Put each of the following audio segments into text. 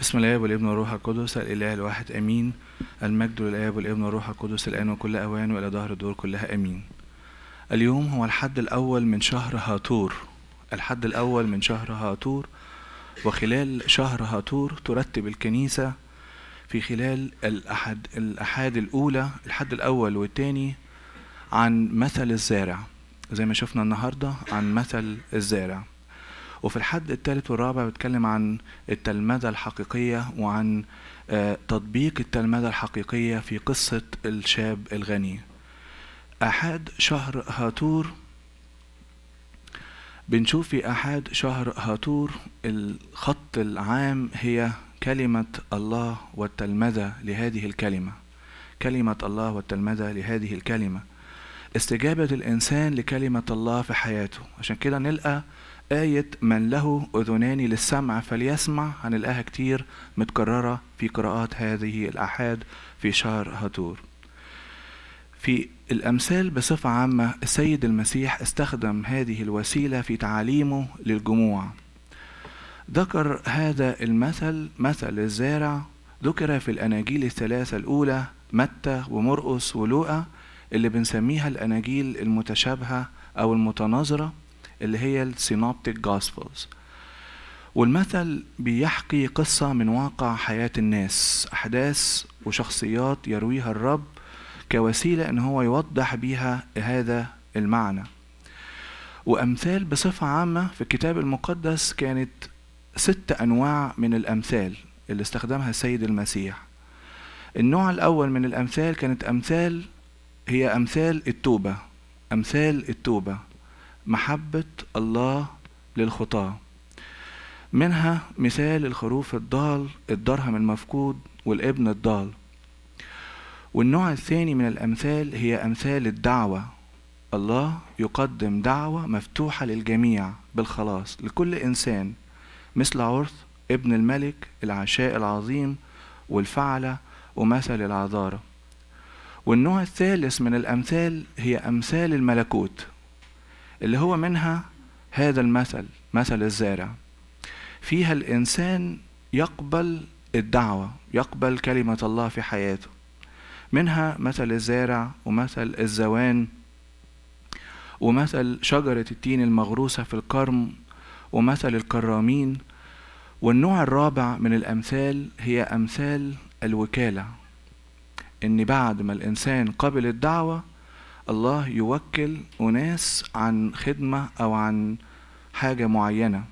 بسم الله والابن والروح القدس الإله الواحد آمين المجد للآب والابن والروح القدس الآن وكل أوان وإلى ظهر الدور كلها آمين اليوم هو الحد الأول من شهر هاتور الحد الأول من شهر هاتور وخلال شهر هاتور ترتب الكنيسة في خلال الأحد الأحاد الأولى الحد الأول والثاني عن مثل الزارع زي ما شفنا النهاردة عن مثل الزارع وفي الحد الثالث والرابع بتكلم عن التلمذة الحقيقية وعن آه، تطبيق التلمذة الحقيقية في قصة الشاب الغني أحد شهر هاتور بنشوف في أحد شهر هاتور الخط العام هي كلمة الله والتلمذة لهذه الكلمة كلمة الله والتلمذة لهذه الكلمة استجابة الإنسان لكلمة الله في حياته عشان كده نلقى آية من له أذنان للسمع فليسمع هنلاقيها كتير متكررة في قراءات هذه الأحاد في شهر هاتور في الأمثال بصفة عامة السيد المسيح استخدم هذه الوسيلة في تعاليمه للجموع ذكر هذا المثل مثل الزارع ذكر في الأناجيل الثلاثة الأولى متى ومرقس ولوقا اللي بنسميها الأناجيل المتشابهة أو المتناظرة اللي هي السينوبتيك جوسبلز والمثل بيحكي قصة من واقع حياة الناس أحداث وشخصيات يرويها الرب كوسيلة إن هو يوضح بيها هذا المعنى وأمثال بصفة عامة في الكتاب المقدس كانت ست أنواع من الأمثال اللي استخدمها السيد المسيح النوع الأول من الأمثال كانت أمثال هي أمثال التوبة أمثال التوبة محبة الله للخطاة منها مثال الخروف الضال الدرهم المفقود والابن الضال والنوع الثاني من الأمثال هي أمثال الدعوة الله يقدم دعوة مفتوحة للجميع بالخلاص لكل إنسان مثل عرث ابن الملك العشاء العظيم والفعلة ومثل العذارة والنوع الثالث من الأمثال هي أمثال الملكوت اللي هو منها هذا المثل مثل الزارع فيها الإنسان يقبل الدعوة يقبل كلمة الله في حياته منها مثل الزارع ومثل الزوان ومثل شجرة التين المغروسة في الكرم ومثل الكرامين والنوع الرابع من الأمثال هي أمثال الوكالة إن بعد ما الإنسان قبل الدعوة الله يوكل أناس عن خدمة أو عن حاجة معينة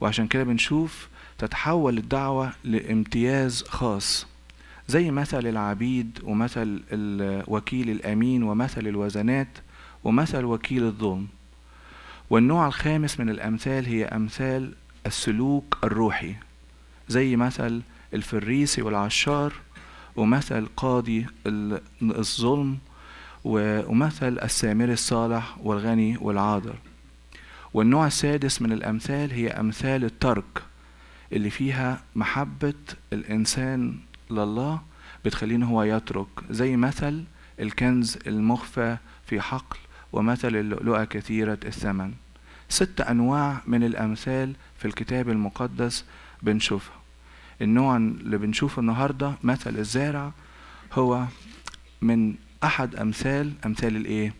وعشان كده بنشوف تتحول الدعوة لامتياز خاص زي مثل العبيد ومثل الوكيل الأمين ومثل الوزنات ومثل وكيل الظلم والنوع الخامس من الأمثال هي أمثال السلوك الروحي زي مثل الفريسي والعشار ومثل قاضي الظلم ومثل السامري الصالح والغني والعاذر والنوع السادس من الأمثال هي أمثال الترك اللي فيها محبة الإنسان لله بتخليه هو يترك زي مثل الكنز المخفى في حقل ومثل اللؤلؤة كثيرة الثمن ست أنواع من الأمثال في الكتاب المقدس بنشوفها النوع اللي بنشوفه النهاردة مثل الزارع هو من أحد أمثال أمثال الإيه؟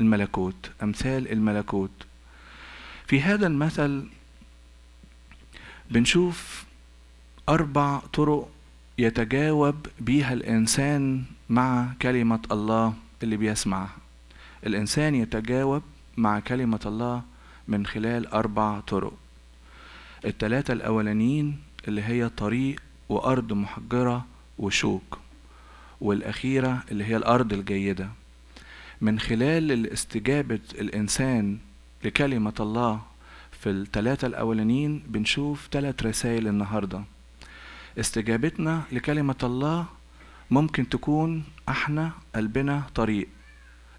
الملكوت أمثال الملكوت في هذا المثل بنشوف أربع طرق يتجاوب بيها الإنسان مع كلمة الله اللي بيسمعها الإنسان يتجاوب مع كلمة الله من خلال أربع طرق التلاتة الأولانيين اللي هي طريق وأرض محجرة وشوك والأخيرة اللي هي الأرض الجيدة من خلال استجابة الإنسان لكلمة الله في الثلاثة الأولانيين بنشوف ثلاث رسائل النهاردة استجابتنا لكلمة الله ممكن تكون احنا قلبنا طريق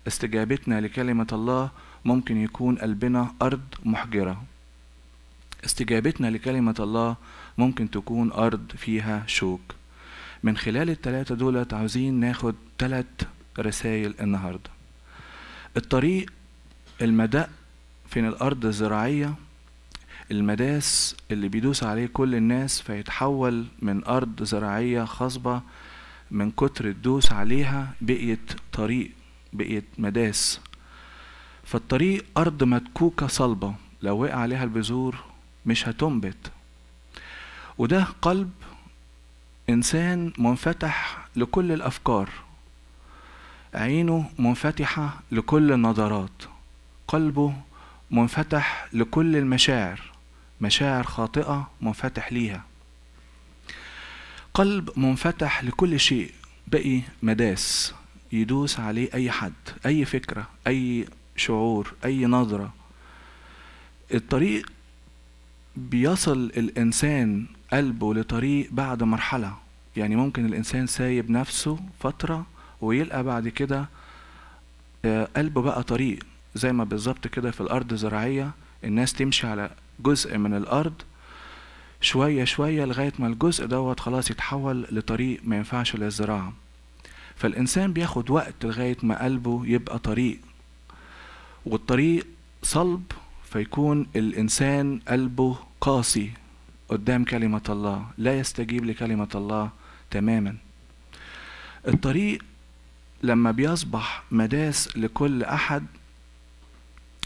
استجابتنا لكلمة الله ممكن يكون قلبنا أرض محجرة استجابتنا لكلمة الله ممكن تكون أرض فيها شوك من خلال الثلاثة دولت عاوزين ناخد ثلاث رسائل النهاردة الطريق المدق فين الأرض الزراعية المداس اللي بيدوس عليه كل الناس فيتحول من أرض زراعية خصبة من كتر الدوس عليها بقيت طريق بقيت مداس فالطريق أرض مدكوكة صلبة لو وقع عليها البذور مش هتنبت وده قلب إنسان منفتح لكل الأفكار عينه منفتحة لكل النظرات قلبه منفتح لكل المشاعر مشاعر خاطئة منفتح ليها قلب منفتح لكل شيء بقي مداس يدوس عليه أي حد أي فكرة أي شعور أي نظرة الطريق بيصل الإنسان قلبه لطريق بعد مرحلة يعني ممكن الإنسان سايب نفسه فترة ويلقى بعد كده آه، قلبه بقى طريق زي ما بالظبط كده في الأرض زراعية الناس تمشي على جزء من الأرض شوية شوية لغاية ما الجزء دوت خلاص يتحول لطريق ما ينفعش للزراعة فالإنسان بياخد وقت لغاية ما قلبه يبقى طريق والطريق صلب فيكون الإنسان قلبه قاسي قدام كلمة الله لا يستجيب لكلمة الله تماما الطريق لما بيصبح مداس لكل أحد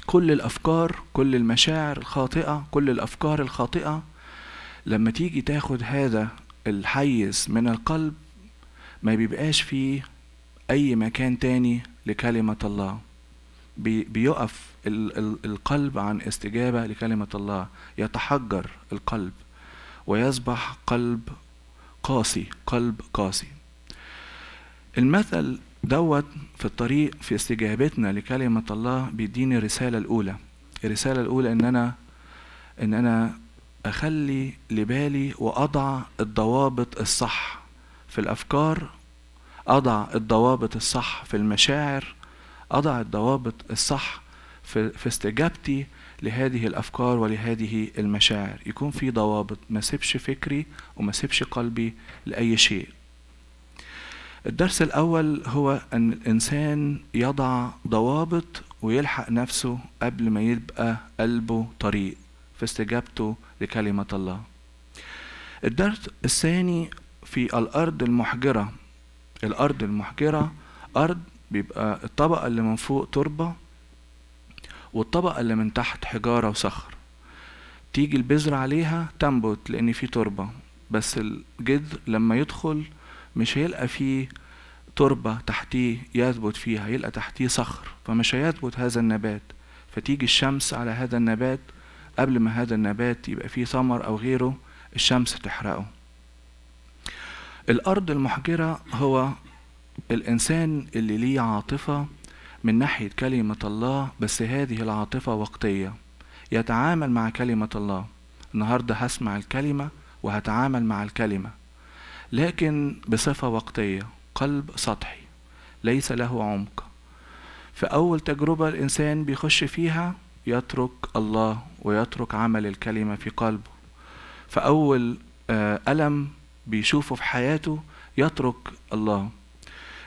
كل الأفكار كل المشاعر الخاطئة كل الأفكار الخاطئة لما تيجي تاخد هذا الحيز من القلب ما بيبقاش فيه أي مكان تاني لكلمة الله بيقف القلب عن استجابة لكلمة الله يتحجر القلب ويصبح قلب قاسي قلب قاسي المثل دوت في الطريق في استجابتنا لكلمة الله بيديني الرسالة الأولى الرسالة الأولى إن أنا إن أنا أخلي لبالي وأضع الضوابط الصح في الأفكار أضع الضوابط الصح في المشاعر أضع الضوابط الصح في, في استجابتي لهذه الأفكار ولهذه المشاعر يكون في ضوابط ما سيبش فكري وما سيبش قلبي لأي شيء الدرس الأول هو أن الإنسان يضع ضوابط ويلحق نفسه قبل ما يبقى قلبه طريق في استجابته لكلمة الله الدرس الثاني في الأرض المحجرة الأرض المحجرة أرض بيبقى الطبقة اللي من فوق تربة والطبقة اللي من تحت حجارة وصخر تيجي البذرة عليها تنبت لأن في تربة بس الجذر لما يدخل مش هيلقى فيه تربة تحتيه يثبت فيها يلقى تحتيه صخر فمش هيثبت هذا النبات فتيجي الشمس على هذا النبات قبل ما هذا النبات يبقى فيه ثمر أو غيره الشمس تحرقه الأرض المحجرة هو الإنسان اللي ليه عاطفة من ناحية كلمة الله بس هذه العاطفة وقتية يتعامل مع كلمة الله النهاردة هسمع الكلمة وهتعامل مع الكلمة لكن بصفة وقتية قلب سطحي ليس له عمق فأول تجربة الإنسان بيخش فيها يترك الله ويترك عمل الكلمة في قلبه فأول آه، ألم بيشوفه في حياته يترك الله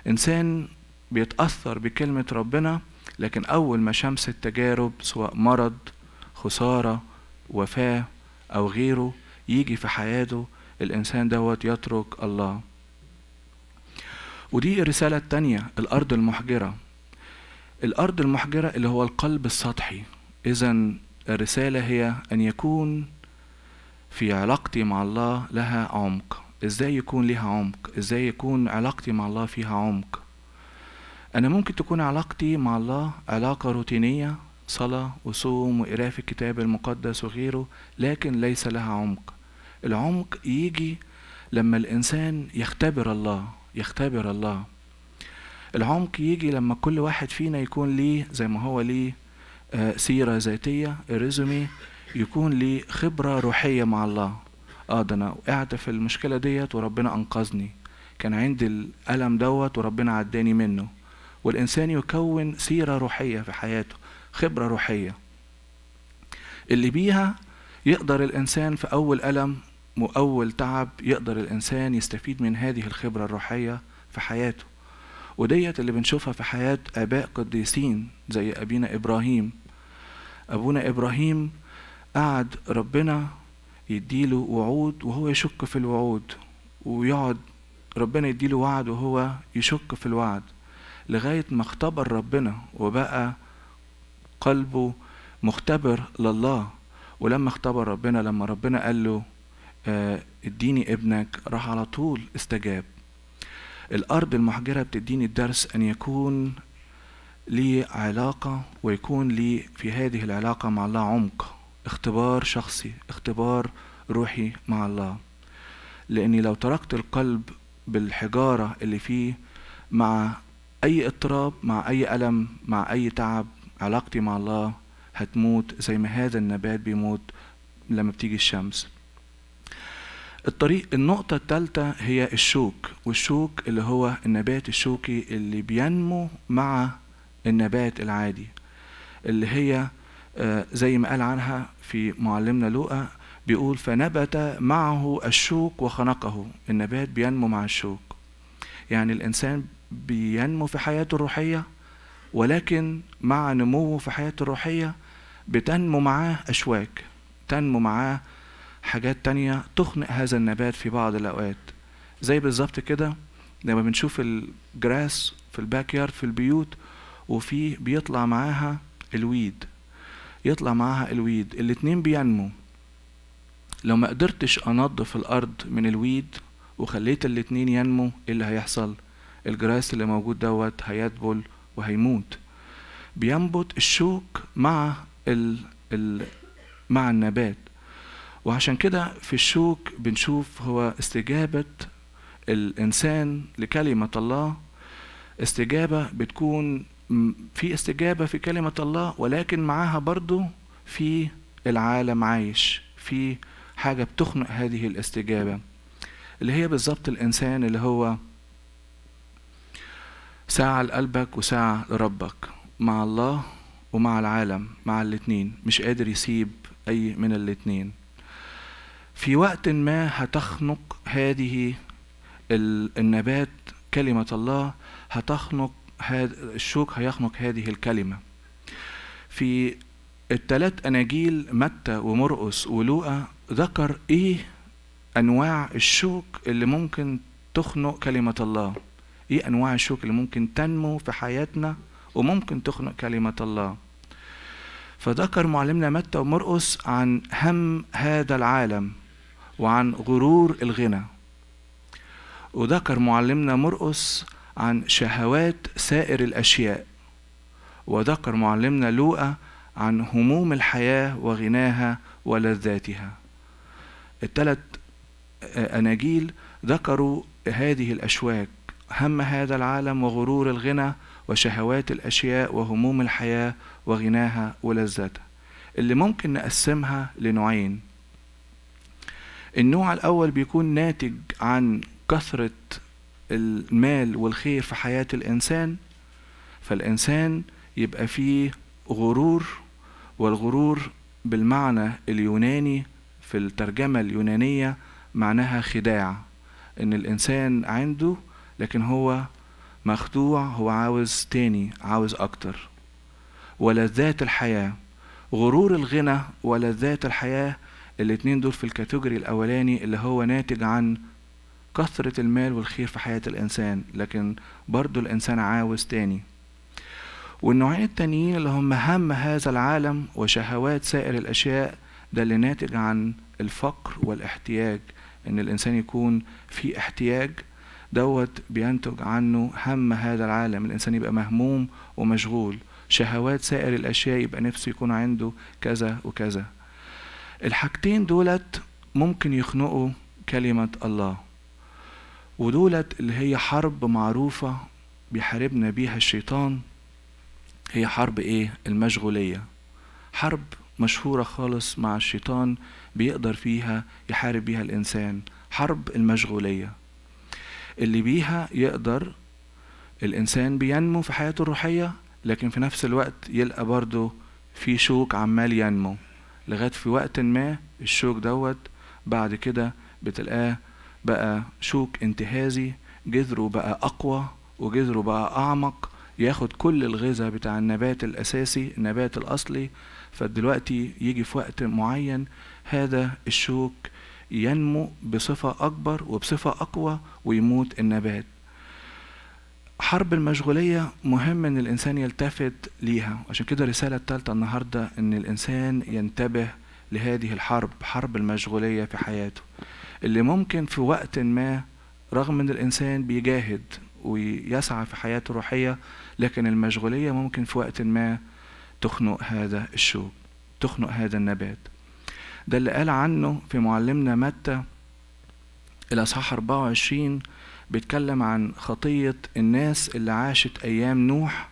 إنسان بيتأثر بكلمة ربنا لكن أول ما شمس التجارب سواء مرض خسارة وفاة أو غيره يجي في حياته الإنسان دوت يترك الله ودي الرسالة التانية الأرض المحجرة الأرض المحجرة اللي هو القلب السطحي إذا الرسالة هي أن يكون في علاقتي مع الله لها عمق إزاي يكون لها عمق إزاي يكون علاقتي مع الله فيها عمق أنا ممكن تكون علاقتي مع الله علاقة روتينية صلاة وصوم وقراءة في الكتاب المقدس وغيره لكن ليس لها عمق العمق يجي لما الإنسان يختبر الله يختبر الله العمق يجي لما كل واحد فينا يكون ليه زي ما هو ليه آه، سيرة ذاتية ريزومي يكون ليه خبرة روحية مع الله اه ده انا وقعت في المشكلة ديت وربنا انقذني كان عندي الألم دوت وربنا عداني منه والإنسان يكون سيرة روحية في حياته خبرة روحية اللي بيها يقدر الإنسان في أول ألم وأول تعب يقدر الإنسان يستفيد من هذه الخبرة الروحية في حياته وديت اللي بنشوفها في حياة آباء قديسين زي أبينا إبراهيم أبونا إبراهيم قعد ربنا يديله وعود وهو يشك في الوعود ويقعد ربنا يديله وعد وهو يشك في الوعد لغاية ما اختبر ربنا وبقى قلبه مختبر لله ولما اختبر ربنا لما ربنا قال له آه، اديني ابنك راح على طول استجاب الأرض المحجرة بتديني الدرس أن يكون لي علاقة ويكون لي في هذه العلاقة مع الله عمق اختبار شخصي اختبار روحي مع الله لأني لو تركت القلب بالحجارة اللي فيه مع اي اضطراب مع اي الم مع اي تعب علاقتي مع الله هتموت زي ما هذا النبات بيموت لما بتيجي الشمس الطريق النقطة الثالثة هي الشوك والشوك اللي هو النبات الشوكي اللي بينمو مع النبات العادي اللي هي آه، زي ما قال عنها في معلمنا لوقا بيقول فنبت معه الشوك وخنقه النبات بينمو مع الشوك يعني الإنسان بينمو في حياته الروحية ولكن مع نموه في حياته الروحية بتنمو معاه أشواك تنمو معاه حاجات تانية تخنق هذا النبات في بعض الأوقات زي بالظبط كده لما بنشوف الجراس في الباك يارد في البيوت وفي بيطلع معاها الويد يطلع معاها الويد الاتنين بينمو لو ما قدرتش انضف الارض من الويد وخليت الاتنين ينمو ايه اللي هيحصل الجراس اللي موجود دوت هيدبل وهيموت بينبت الشوك مع ال ال مع النبات وعشان كده في الشوك بنشوف هو استجابة الإنسان لكلمة الله استجابة بتكون في استجابة في كلمة الله ولكن معاها برضو في العالم عايش في حاجة بتخنق هذه الاستجابة اللي هي بالظبط الإنسان اللي هو ساعة لقلبك وساعة لربك مع الله ومع العالم مع الاتنين مش قادر يسيب أي من الاتنين في وقت ما هتخنق هذه النبات كلمة الله هتخنق الشوك هيخنق هذه الكلمة في الثلاث أناجيل متى ومرقس ولوقا ذكر إيه أنواع الشوك اللي ممكن تخنق كلمة الله ايه انواع الشوك اللي ممكن تنمو في حياتنا وممكن تخنق كلمه الله فذكر معلمنا متى ومرقس عن هم هذا العالم وعن غرور الغنى وذكر معلمنا مرقس عن شهوات سائر الأشياء وذكر معلمنا لوقا عن هموم الحياة وغناها ولذاتها الثلاث آه، آه، أناجيل ذكروا هذه الأشواك هم هذا العالم وغرور الغنى وشهوات الأشياء وهموم الحياة وغناها ولذاتها اللي ممكن نقسمها لنوعين النوع الأول بيكون ناتج عن كثرة المال والخير في حياة الإنسان فالإنسان يبقى فيه غرور والغرور بالمعنى اليوناني في الترجمة اليونانية معناها خداع إن الإنسان عنده لكن هو مخدوع هو عاوز تاني عاوز أكتر ولذات الحياة غرور الغنى ولذات الحياة الاتنين دول في الكاتيجوري الأولاني اللي هو ناتج عن كثرة المال والخير في حياة الإنسان لكن برضه الإنسان عاوز تاني والنوعين التانيين اللي هم هم هذا العالم وشهوات سائر الأشياء ده اللي ناتج عن الفقر والاحتياج إن الإنسان يكون في احتياج دوت بينتج عنه هم هذا العالم الإنسان يبقى مهموم ومشغول شهوات سائر الأشياء يبقى نفسه يكون عنده كذا وكذا الحاجتين دولت ممكن يخنقوا كلمة الله ودولت اللي هي حرب معروفة بيحاربنا بيها الشيطان هي حرب ايه المشغولية حرب مشهورة خالص مع الشيطان بيقدر فيها يحارب بيها الإنسان حرب المشغولية اللي بيها يقدر الإنسان بينمو في حياته الروحية لكن في نفس الوقت يلقى برضه في شوك عمال ينمو لغاية في وقت ما الشوك دوت بعد كده بتلقاه بقى شوك انتهازي جذره بقى أقوى وجذره بقى أعمق ياخد كل الغذاء بتاع النبات الأساسي النبات الأصلي فدلوقتي يجي في وقت معين هذا الشوك ينمو بصفة أكبر وبصفة أقوى ويموت النبات حرب المشغولية مهم إن الإنسان يلتفت ليها عشان كده الرسالة الثالثة النهاردة إن الإنسان ينتبه لهذه الحرب حرب المشغولية في حياته اللي ممكن في وقت ما رغم إن الإنسان بيجاهد ويسعى في حياته الروحية لكن المشغولية ممكن في وقت ما تخنق هذا الشوك تخنق هذا النبات ده اللي قال عنه في معلمنا متى الأصحاح 24 بيتكلم عن خطية الناس اللي عاشت أيام نوح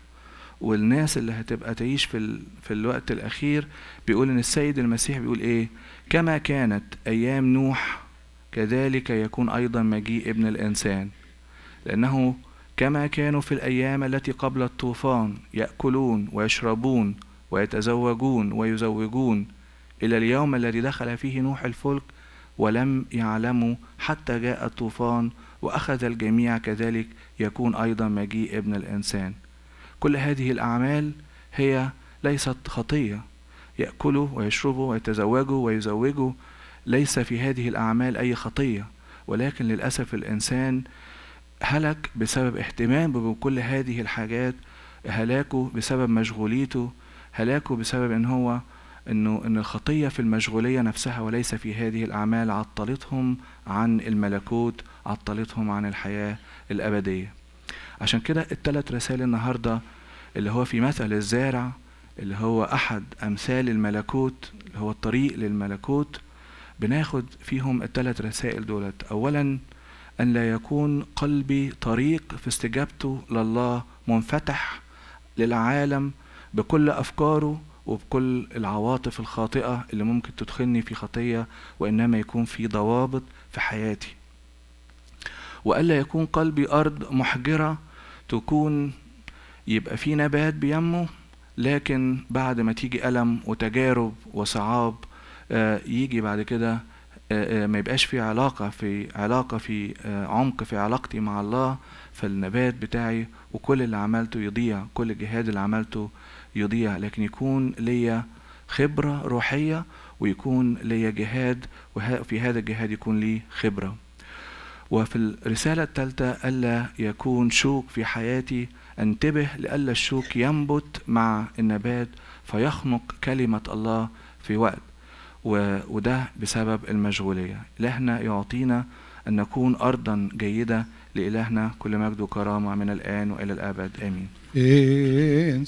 والناس اللي هتبقى تعيش في, ال... في الوقت الأخير بيقول إن السيد المسيح بيقول إيه كما كانت أيام نوح كذلك يكون أيضا مجيء ابن الإنسان لأنه كما كانوا في الأيام التي قبل الطوفان يأكلون ويشربون ويتزوجون ويزوجون إلى اليوم الذي دخل فيه نوح الفلك ولم يعلموا حتى جاء الطوفان وأخذ الجميع كذلك يكون أيضا مجيء ابن الإنسان كل هذه الأعمال هي ليست خطية يأكلوا ويشربوا ويتزوجوا ويزوجوا ليس في هذه الأعمال أي خطية ولكن للأسف الإنسان هلك بسبب اهتمامه بكل هذه الحاجات هلاكه بسبب مشغوليته هلاكه بسبب إن هو انه ان الخطيه في المشغوليه نفسها وليس في هذه الاعمال عطلتهم عن الملكوت عطلتهم عن الحياه الابديه عشان كده الثلاث رسائل النهارده اللي هو في مثل الزارع اللي هو احد امثال الملكوت اللي هو الطريق للملكوت بناخد فيهم الثلاث رسائل دولت اولا ان لا يكون قلبي طريق في استجابته لله منفتح للعالم بكل افكاره وبكل العواطف الخاطئة اللي ممكن تدخلني في خطية وإنما يكون في ضوابط في حياتي وألا يكون قلبي أرض محجرة تكون يبقى في نبات بينمو لكن بعد ما تيجي ألم وتجارب وصعاب آه، يجي بعد كده آه، آه، ما يبقاش في علاقة في علاقة في عمق في علاقتي مع الله فالنبات بتاعي وكل اللي عملته يضيع كل الجهاد اللي عملته يضيع لكن يكون ليا خبرة روحية ويكون ليا جهاد وفي هذا الجهاد يكون لي خبرة وفي الرسالة الثالثة ألا يكون شوك في حياتي انتبه لألا الشوك ينبت مع النبات فيخنق كلمة الله في وقت وده بسبب المشغولية لهنا يعطينا أن نكون أرضا جيدة لإلهنا كل مجد وكرامة من الآن وإلى الأبد آمين إيه،